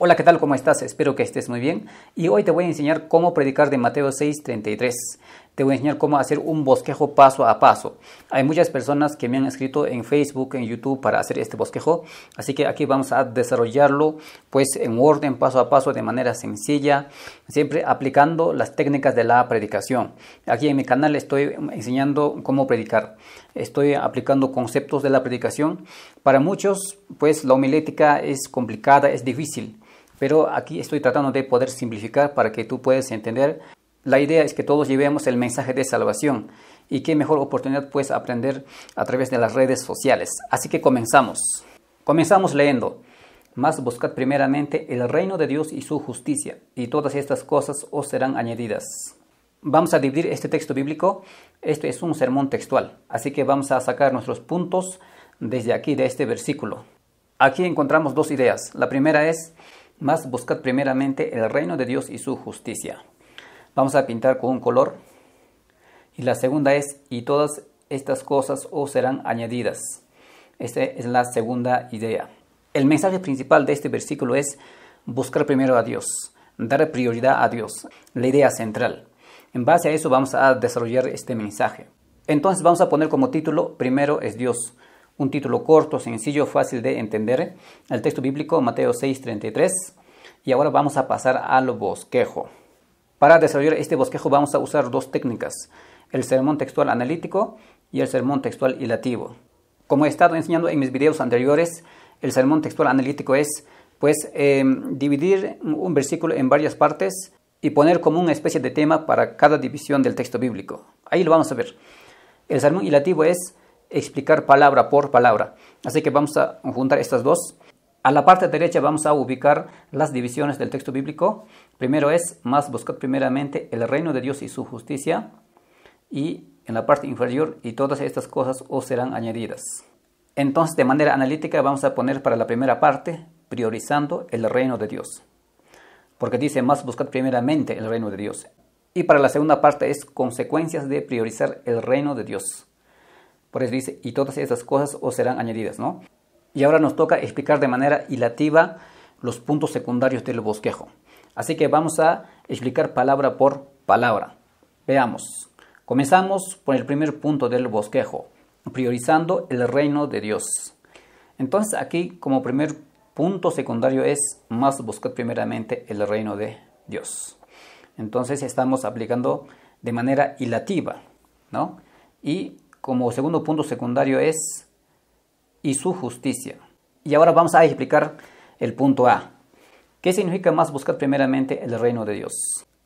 Hola, ¿qué tal? ¿Cómo estás? Espero que estés muy bien. Y hoy te voy a enseñar cómo predicar de Mateo 6:33. Te voy a enseñar cómo hacer un bosquejo paso a paso. Hay muchas personas que me han escrito en Facebook, en YouTube para hacer este bosquejo, así que aquí vamos a desarrollarlo pues en orden, paso a paso, de manera sencilla, siempre aplicando las técnicas de la predicación. Aquí en mi canal estoy enseñando cómo predicar. Estoy aplicando conceptos de la predicación. Para muchos, pues la homilética es complicada, es difícil. Pero aquí estoy tratando de poder simplificar para que tú puedas entender. La idea es que todos llevemos el mensaje de salvación y qué mejor oportunidad puedes aprender a través de las redes sociales. Así que comenzamos. Comenzamos leyendo. Más buscad primeramente el reino de Dios y su justicia, y todas estas cosas os serán añadidas. Vamos a dividir este texto bíblico. Este es un sermón textual, así que vamos a sacar nuestros puntos desde aquí, de este versículo. Aquí encontramos dos ideas. La primera es más buscad primeramente el reino de Dios y su justicia. Vamos a pintar con un color. Y la segunda es, y todas estas cosas os serán añadidas. Esta es la segunda idea. El mensaje principal de este versículo es buscar primero a Dios, dar prioridad a Dios, la idea central. En base a eso vamos a desarrollar este mensaje. Entonces vamos a poner como título, primero es Dios un título corto, sencillo, fácil de entender, el texto bíblico Mateo 6:33. Y ahora vamos a pasar al bosquejo. Para desarrollar este bosquejo vamos a usar dos técnicas, el sermón textual analítico y el sermón textual hilativo. Como he estado enseñando en mis videos anteriores, el sermón textual analítico es pues em, dividir un versículo en varias partes y poner como una especie de tema para cada división del texto bíblico. Ahí lo vamos a ver. El sermón hilativo es explicar palabra por palabra. Así que vamos a juntar estas dos. A la parte derecha vamos a ubicar las divisiones del texto bíblico. Primero es, más buscad primeramente el reino de Dios y su justicia. Y en la parte inferior, y todas estas cosas os serán añadidas. Entonces, de manera analítica, vamos a poner para la primera parte, priorizando el reino de Dios. Porque dice, más buscad primeramente el reino de Dios. Y para la segunda parte es consecuencias de priorizar el reino de Dios. Por eso dice, y todas esas cosas os serán añadidas, ¿no? Y ahora nos toca explicar de manera hilativa los puntos secundarios del bosquejo. Así que vamos a explicar palabra por palabra. Veamos. Comenzamos por el primer punto del bosquejo, priorizando el reino de Dios. Entonces aquí como primer punto secundario es más buscar primeramente el reino de Dios. Entonces estamos aplicando de manera hilativa, ¿no? Y como segundo punto secundario es y su justicia. Y ahora vamos a explicar el punto A. ¿Qué significa más buscar primeramente el reino de Dios?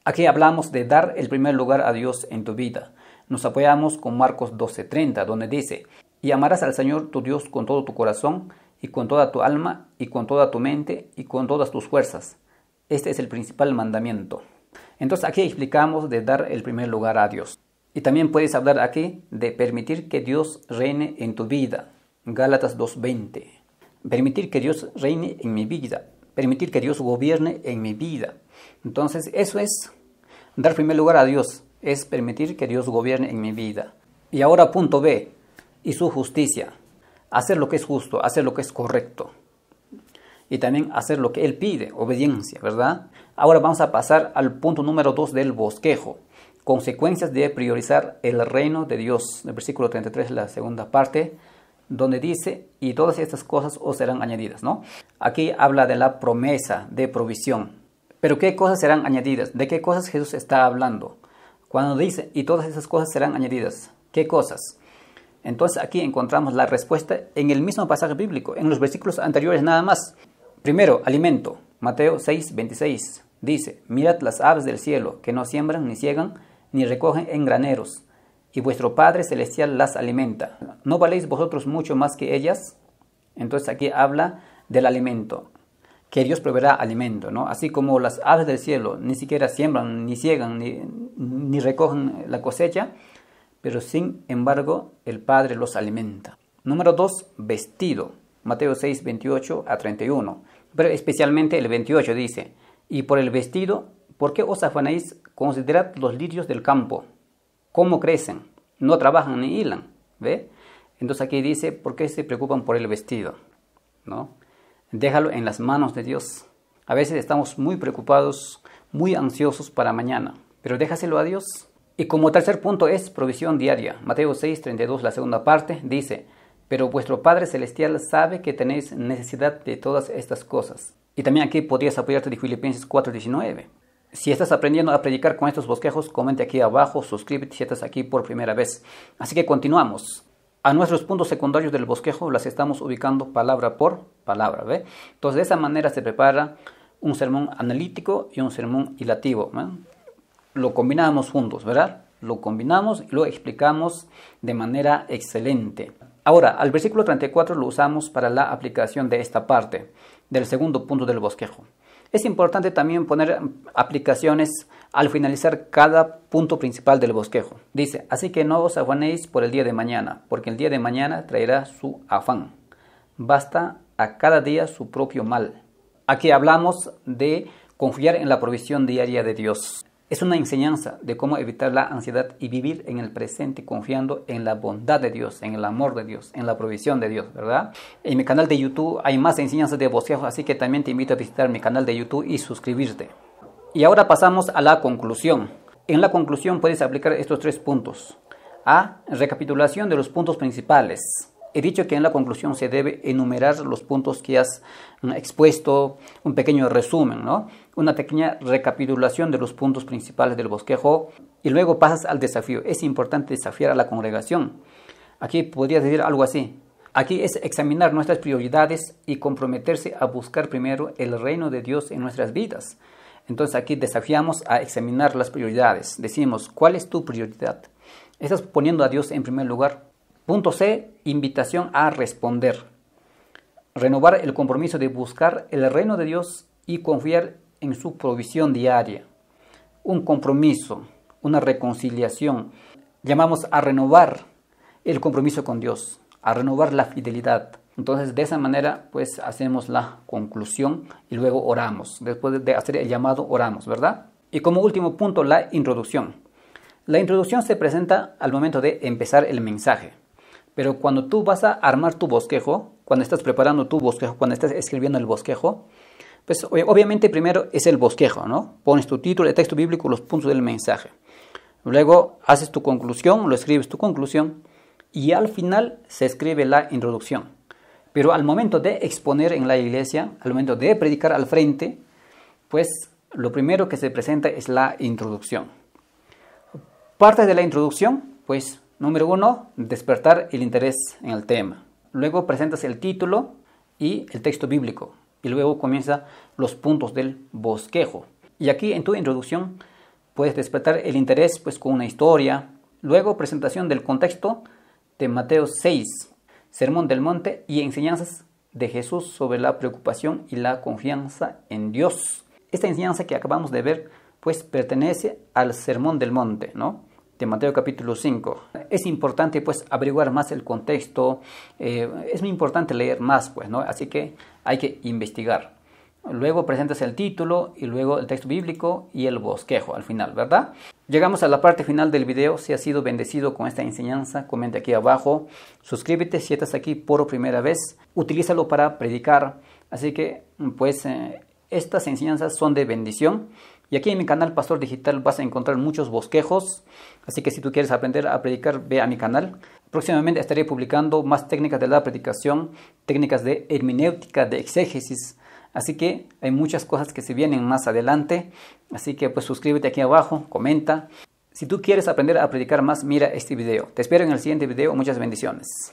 Aquí hablamos de dar el primer lugar a Dios en tu vida. Nos apoyamos con Marcos 12:30, donde dice, y amarás al Señor tu Dios con todo tu corazón, y con toda tu alma, y con toda tu mente, y con todas tus fuerzas. Este es el principal mandamiento. Entonces aquí explicamos de dar el primer lugar a Dios. Y también puedes hablar aquí de permitir que Dios reine en tu vida. Gálatas 2.20. Permitir que Dios reine en mi vida. Permitir que Dios gobierne en mi vida. Entonces eso es dar primer lugar a Dios. Es permitir que Dios gobierne en mi vida. Y ahora punto B. Y su justicia. Hacer lo que es justo, hacer lo que es correcto. Y también hacer lo que Él pide, obediencia, ¿verdad? Ahora vamos a pasar al punto número 2 del bosquejo consecuencias de priorizar el reino de Dios. El versículo 33, la segunda parte, donde dice, y todas estas cosas os serán añadidas, ¿no? Aquí habla de la promesa de provisión. Pero ¿qué cosas serán añadidas? ¿De qué cosas Jesús está hablando? Cuando dice, y todas estas cosas serán añadidas, ¿qué cosas? Entonces aquí encontramos la respuesta en el mismo pasaje bíblico, en los versículos anteriores nada más. Primero, alimento. Mateo 6, 26 dice, mirad las aves del cielo, que no siembran ni ciegan, ni recogen en graneros, y vuestro Padre Celestial las alimenta. ¿No valéis vosotros mucho más que ellas? Entonces aquí habla del alimento, que Dios proveerá alimento, ¿no? Así como las aves del cielo ni siquiera siembran, ni ciegan, ni, recogen la cosecha, pero sin embargo el Padre los alimenta. Número 2, vestido. Mateo 6, 28 a 31. Pero especialmente el 28 dice, y por el vestido ¿Por qué os afanáis? Considerad los lirios del campo, cómo crecen, no trabajan ni hilan, ¿ve? Entonces aquí dice, ¿por qué se preocupan por el vestido? ¿No? Déjalo en las manos de Dios. A veces estamos muy preocupados, muy ansiosos para mañana, pero déjaselo a Dios. Y como tercer punto es provisión diaria. Mateo 6, 32, la segunda parte, dice, pero vuestro Padre Celestial sabe que tenéis necesidad de todas estas cosas. Y también aquí podrías apoyarte de Filipenses 4, 19. Si estás aprendiendo a predicar con estos bosquejos, comente aquí abajo, suscríbete si estás aquí por primera vez. Así que continuamos. A nuestros puntos secundarios del bosquejo las estamos ubicando palabra por palabra. ¿ve? Entonces de esa manera se prepara un sermón analítico y un sermón hilativo. Lo combinamos juntos, ¿verdad? Lo combinamos y lo explicamos de manera excelente. Ahora, al versículo 34 lo usamos para la aplicación de esta parte, del segundo punto del bosquejo. Es importante también poner aplicaciones al finalizar cada punto principal del bosquejo. Dice, así que no os afanéis por el día de mañana, porque el día de mañana traerá su afán. Basta a cada día su propio mal. Aquí hablamos de confiar en la provisión diaria de Dios. Es una enseñanza de cómo evitar la ansiedad y vivir en el presente confiando en la bondad de Dios, en el amor de Dios, en la provisión de Dios, ¿verdad? En mi canal de YouTube hay más enseñanzas de así que también te invito a visitar mi canal de YouTube y suscribirte. Y ahora pasamos a la conclusión. En la conclusión puedes aplicar estos tres puntos. A. Recapitulación de los puntos principales. He dicho que en la conclusión se debe enumerar los puntos que has mm, expuesto, un pequeño resumen, ¿no? una pequeña recapitulación de los puntos principales del bosquejo y luego pasas al desafío. Es importante desafiar a la congregación. Aquí podrías decir algo así. Aquí es examinar nuestras prioridades y comprometerse a buscar primero el reino de Dios en nuestras vidas. Entonces aquí desafiamos a examinar las prioridades. Decimos, ¿cuál es tu prioridad? ¿Estás poniendo a Dios en primer lugar? Punto C, invitación a responder. Renovar el compromiso de buscar el reino de Dios y confiar en su provisión diaria. Un compromiso, una reconciliación. Llamamos a renovar el compromiso con Dios, a renovar la fidelidad. Entonces, de esa manera, pues hacemos la conclusión y luego oramos. Después de hacer el llamado, oramos, ¿verdad? Y como último punto, la introducción. La introducción se presenta al momento de empezar el mensaje. Pero cuando tú vas a armar tu bosquejo, cuando estás preparando tu bosquejo, cuando estás escribiendo el bosquejo, pues obviamente primero es el bosquejo, ¿no? Pones tu título el texto bíblico, los puntos del mensaje. Luego haces tu conclusión, lo escribes tu conclusión y al final se escribe la introducción. Pero al momento de exponer en la iglesia, al momento de predicar al frente, pues lo primero que se presenta es la introducción. Parte de la introducción, pues Número uno, despertar el interés en el tema. Luego presentas el título y el texto bíblico. Y luego comienza los puntos del bosquejo. Y aquí en tu introducción puedes despertar el interés pues, con una historia. Luego presentación del contexto de Mateo 6, Sermón del Monte y enseñanzas de Jesús sobre la preocupación y la confianza en Dios. Esta enseñanza que acabamos de ver pues pertenece al Sermón del Monte, ¿no? Mateo capítulo 5. Es importante pues averiguar más el contexto, eh, es muy importante leer más pues, ¿no? Así que hay que investigar. Luego presentas el título y luego el texto bíblico y el bosquejo al final, ¿verdad? Llegamos a la parte final del video. Si has sido bendecido con esta enseñanza, comente aquí abajo. Suscríbete si estás aquí por primera vez. Utilízalo para predicar. Así que, pues, eh, estas enseñanzas son de bendición. Y aquí en mi canal Pastor Digital vas a encontrar muchos bosquejos, así que si tú quieres aprender a predicar, ve a mi canal. Próximamente estaré publicando más técnicas de la predicación, técnicas de hermenéutica, de exégesis. Así que hay muchas cosas que se vienen más adelante. Así que pues suscríbete aquí abajo, comenta. Si tú quieres aprender a predicar más, mira este video. Te espero en el siguiente video. Muchas bendiciones.